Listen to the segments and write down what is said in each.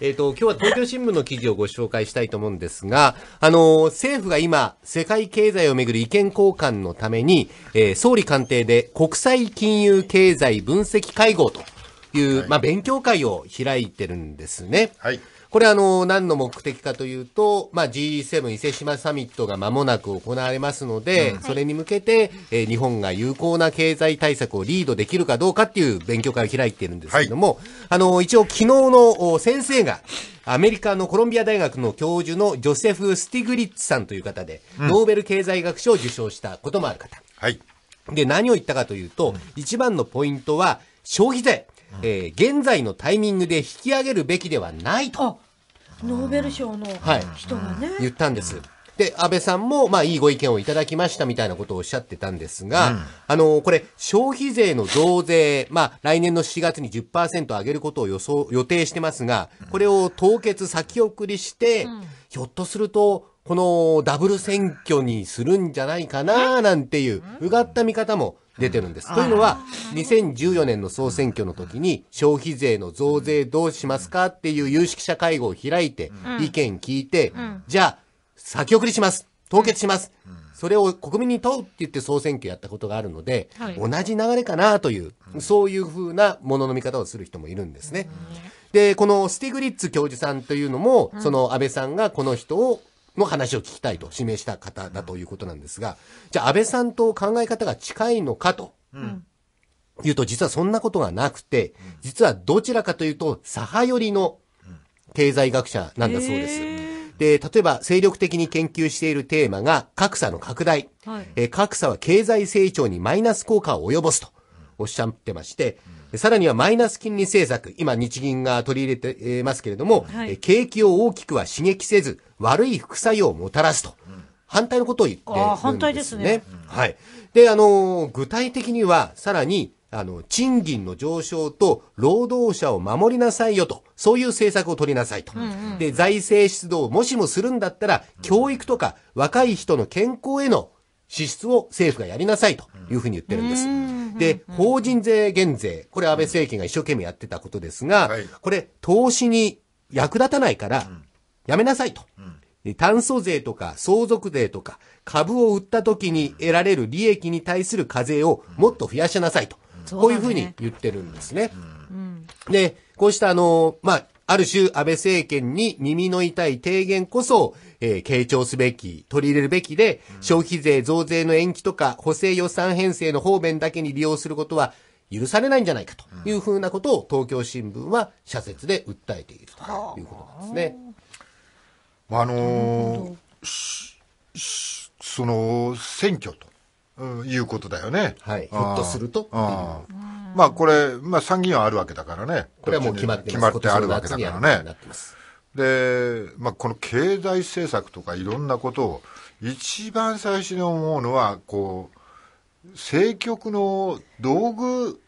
えっ、ー、と、今日は東京新聞の記事をご紹介したいと思うんですが、あの、政府が今、世界経済をめぐる意見交換のために、えー、総理官邸で国際金融経済分析会合という、はい、まあ、勉強会を開いてるんですね。はい。これあの、何の目的かというと、まあ、G7 伊勢志摩サミットが間もなく行われますので、うん、それに向けて、えー、日本が有効な経済対策をリードできるかどうかっていう勉強会を開いているんですけれども、はい、あの、一応昨日の先生が、アメリカのコロンビア大学の教授のジョセフ・スティグリッツさんという方で、うん、ノーベル経済学賞を受賞したこともある方。はい。で、何を言ったかというと、うん、一番のポイントは、消費税。えー、現在のタイミングで引き上げるべきではないと。ノーベル賞の人がね、はい、言ったんです。で、安倍さんも、まあ、いいご意見をいただきましたみたいなことをおっしゃってたんですが、うん、あの、これ、消費税の増税、まあ、来年の4月に10%上げることを予想、予定してますが、これを凍結先送りして、うん、ひょっとすると、このダブル選挙にするんじゃないかな、なんていう、うがった見方も、出てるんです。というのは、2014年の総選挙の時に、消費税の増税どうしますかっていう有識者会合を開いて、意見聞いて、じゃあ、先送りします。凍結します。それを国民に問うって言って総選挙やったことがあるので、はい、同じ流れかなという、そういうふうなものの見方をする人もいるんですね。で、このスティグリッツ教授さんというのも、その安倍さんがこの人をの話を聞きたいと指名した方だということなんですが、じゃあ安倍さんと考え方が近いのかと。うん言うと実はそんなことがなくて、実はどちらかというと左派寄りの経済学者なんだそうです。で、例えば精力的に研究しているテーマが格差の拡大、はい、え格差は経済成長にマイナス効果を及ぼすとおっしゃってまして、さらにはマイナス金利政策、今日銀が取り入れてますけれども、はい、景気を大きくは刺激せず、悪い副作用をもたらすと。反対のことを言ってるんですね。反対ですね。はい。で、あの、具体的には、さらに、あの、賃金の上昇と労働者を守りなさいよと、そういう政策を取りなさいと。うんうん、で、財政出動をもしもするんだったら、教育とか若い人の健康への支出を政府がやりなさいというふうに言ってるんです。うんで、法人税減税、これ安倍政権が一生懸命やってたことですが、これ投資に役立たないから、やめなさいと。炭素税とか相続税とか株を売った時に得られる利益に対する課税をもっと増やしなさいと。こういうふうに言ってるんですね。で、こうしたあの、まあ、ある種、安倍政権に耳の痛い提言こそ、えー、傾聴すべき、取り入れるべきで、消費税増税の延期とか、補正予算編成の方面だけに利用することは、許されないんじゃないかというふうなことを東京新聞は社説で訴えているということなんですね。あのー、その選挙ということだよね。はい。ひょっとするとまあこれ、まあ参議院はあるわけだからね。これはもう決まって決まってあるわけだからね。で、まあこの経済政策とかいろんなことを、一番最初に思うのは、こう、政局の道具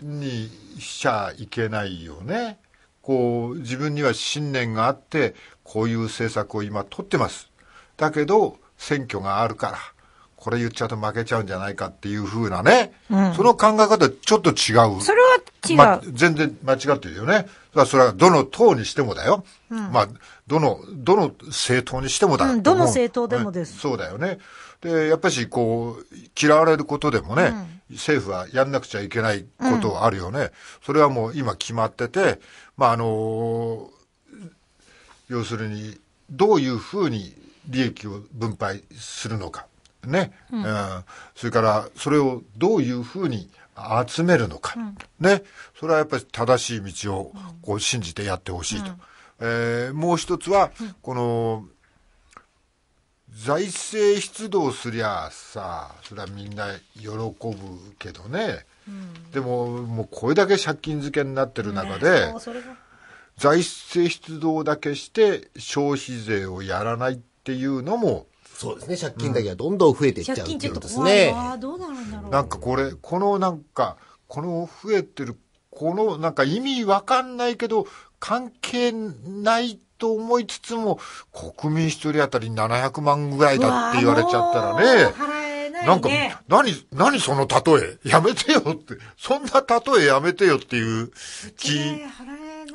にしちゃいけないよね。こう、自分には信念があって、こういう政策を今取ってます。だけど、選挙があるから、これ言っちゃうと負けちゃうんじゃないかっていうふうなね、うん、その考え方ちょっと違う。それは違う。ま、全然間違ってるよね。それはどの党にしてもだよ。うん、まあ、どの、どの政党にしてもだ、うん、どの政党でもです、そうだよね。で、やっぱしこう、嫌われることでもね、うん、政府はやんなくちゃいけないことはあるよね。それはもう今決まってて、まああの要するに、どういうふうに利益を分配するのか。ね、うん、うん、それからそれをどういうふうに集めるのか、うん、ね、それはやっぱり正しい道をこう信じてやってほしいと、うん、えー、もう一つは、この財政出動すりゃさそれはみんな喜ぶけどね、でももうこれだけ借金漬けになってる中で、ね、財政出動だけして消費税をやらないっていうのもそうですね。借金だけがどんどん増えていっちゃうっていうことですね。あどうなるんだろう。なんかこれ、このなんか、この増えてる、このなんか意味わかんないけど、関係ないと思いつつも、国民一人当たり700万ぐらいだって言われちゃったらね。なんか、何、何その例えやめてよって、そんな例えやめてよっていう気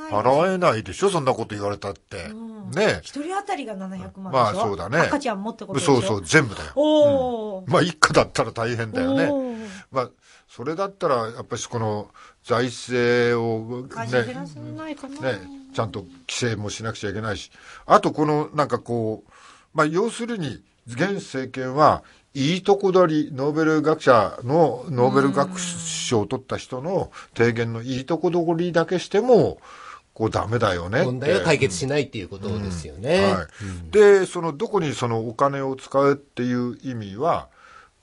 払えないでしょそんなこと言われたって。うん、ね一人当たりが700万まあそうだね。赤ちゃん持ってことそうそう、全部だよ。おうん、まあ一家だったら大変だよね。まあ、それだったら、やっぱりこの財政をね、ね、ちゃんと規制もしなくちゃいけないし、あとこのなんかこう、まあ要するに、現政権はいいとこ取り、ノーベル学者の、ノーベル学賞を取った人の提言のいいとこ取りだけしても、こうダメだよね問題は解決しないっていうことですよね。で、そのどこにそのお金を使うっていう意味は、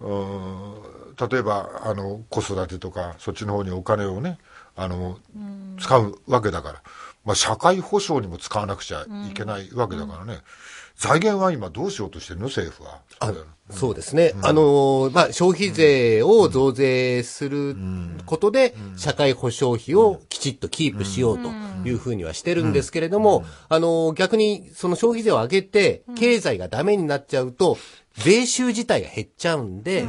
うん例えばあの子育てとかそっちの方にお金をねあの、うん、使うわけだから、まあ、社会保障にも使わなくちゃいけないわけだからね、財源は今どうしようとしてるの政府は。あそうですね。うん、あのー、まあ、消費税を増税することで、社会保障費をきちっとキープしようというふうにはしてるんですけれども、あのー、逆にその消費税を上げて、経済がダメになっちゃうと、税収自体が減っちゃうんで、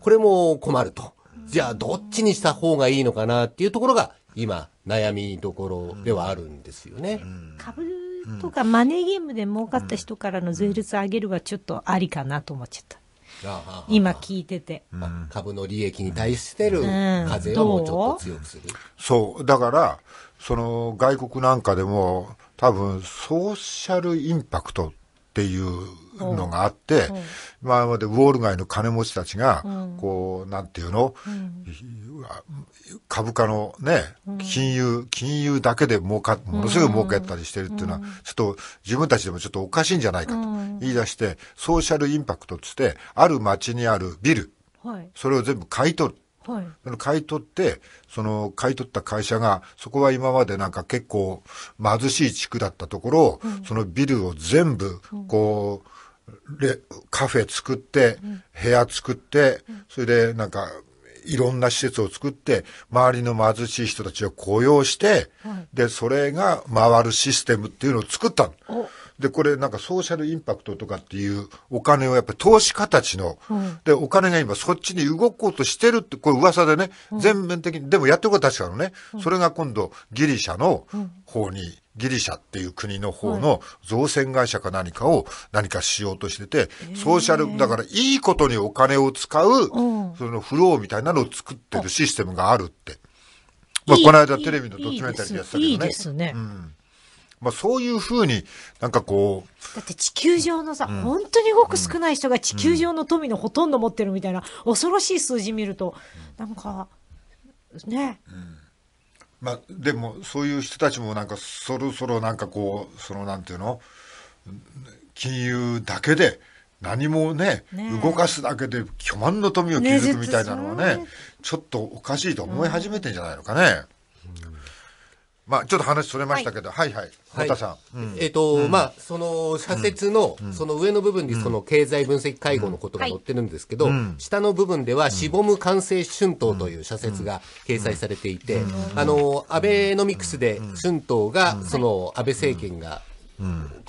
これも困ると。じゃあ、どっちにした方がいいのかなっていうところが、今、悩みどころではあるんですよね。株とかマネーゲームで儲かった人からの税率上げるはちょっとありかなと思っちゃった。今聞いてて、株の利益に対してる風をもうちょっと強くする、うん、そうだからその外国なんかでも多分ソーシャルインパクトっていうのがあって、今までウォール街の金持ちたちが、こう、なんていうの、株価のね、金融、金融だけで儲か、ものすごい儲けたりしてるっていうのは、ちょっと自分たちでもちょっとおかしいんじゃないかと言い出して、ソーシャルインパクトつって、ある街にあるビル、それを全部買い取る。はい、買い取って、その買い取った会社が、そこは今までなんか結構貧しい地区だったところを、うん、そのビルを全部、こう、レカフェ作って、部屋作って、それでなんか、いろんな施設を作って、周りの貧しい人たちを雇用して、で、それが回るシステムっていうのを作ったの。で、これなんかソーシャルインパクトとかっていうお金をやっぱり投資家たちの、うん、で、お金が今そっちに動こうとしてるって、これ噂でね、うん、全面的に、でもやってることは確かのね、うん、それが今度ギリシャの方にギリシャっていう国の方の造船会社か何かを何かしようとしてて、ソーシャル、だからいいことにお金を使う、そのフローみたいなのを作ってるシステムがあるって。まあ、この間テレビのドキュメンタリーでやってたけどね。いいですね。うんまあ、そういうふうになんかこう。だって地球上のさ、ん、本当にごく少ない人が地球上の富のほとんど持ってるみたいな、恐ろしい数字見ると、なんか、ね、まあ、でもそういう人たちもなんかそろそろなんかこうそのなんていうの金融だけで何もね、ね、動かすだけで巨万の富を築くみたいなのはね、ね、ちょっとおかしいと思い始めてんじゃないのかね。うんまあ、ちょっと話それましたけど、はい、はい、はい、太田さん。はいうん、えっ、ー、と、うん、まあ、その、社説の、その上の部分に、その、経済分析会合のことが載ってるんですけど、下の部分では、しぼむ完成春闘という社説が掲載されていて、あの、アベノミクスで春闘が、その、安倍政権が、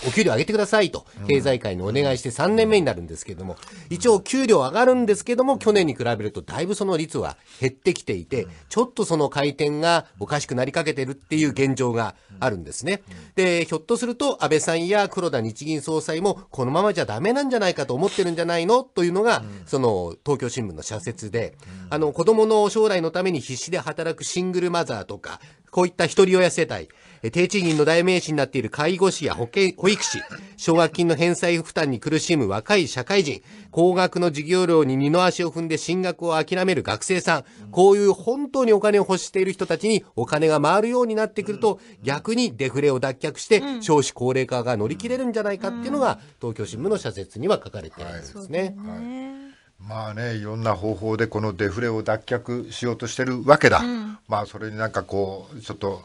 お給料上げてくださいと、経済界にお願いして3年目になるんですけれども、一応給料上がるんですけども、去年に比べるとだいぶその率は減ってきていて、ちょっとその回転がおかしくなりかけてるっていう現状があるんですね。で、ひょっとすると安倍さんや黒田日銀総裁もこのままじゃダメなんじゃないかと思ってるんじゃないのというのが、その東京新聞の社説で、あの子供の将来のために必死で働くシングルマザーとか、こういった一人親世帯、低賃金の代名詞になっている介護士や保健保育士、奨学金の返済負担に苦しむ若い社会人、高額の授業料に二の足を踏んで進学を諦める学生さん、こういう本当にお金を欲している人たちにお金が回るようになってくると、逆にデフレを脱却して少子高齢化が乗り切れるんじゃないかっていうのが、東京新聞の社説には書かれているんですね。はいまあね、いろんな方法でこのデフレを脱却しようとしてるわけだ、うん、まあそれになんかこうちょっと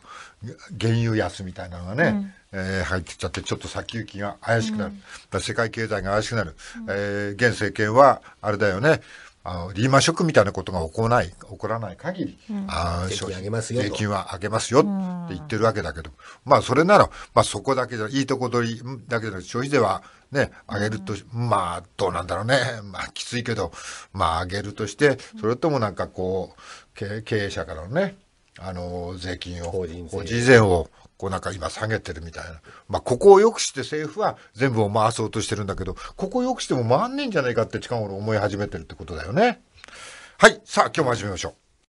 原油安みたいなのがね、うんえー、入ってきちゃって、ちょっと先行きが怪しくなる、うん、世界経済が怪しくなる、うん、えー、現政権はあれだよね。あのリーマンショックみたいなことが起こらない、起こらない限り、うん、税金金は上げますよって言ってるわけだけど、まあそれなら、まあそこだけじゃ、いいとこ取りだけじゃ消費税はね、上げると、まあどうなんだろうね。まあきついけど、まあ上げるとして、それともなんかこう、経営者からのね、あの、税金を、法人税を、こうなんか今下げてるみたいな。まあ、ここを良くして政府は全部を回そうとしてるんだけど、ここを良くしても回んねえんじゃないかって近頃思い始めてるってことだよね。はい。さあ、今日も始めましょう。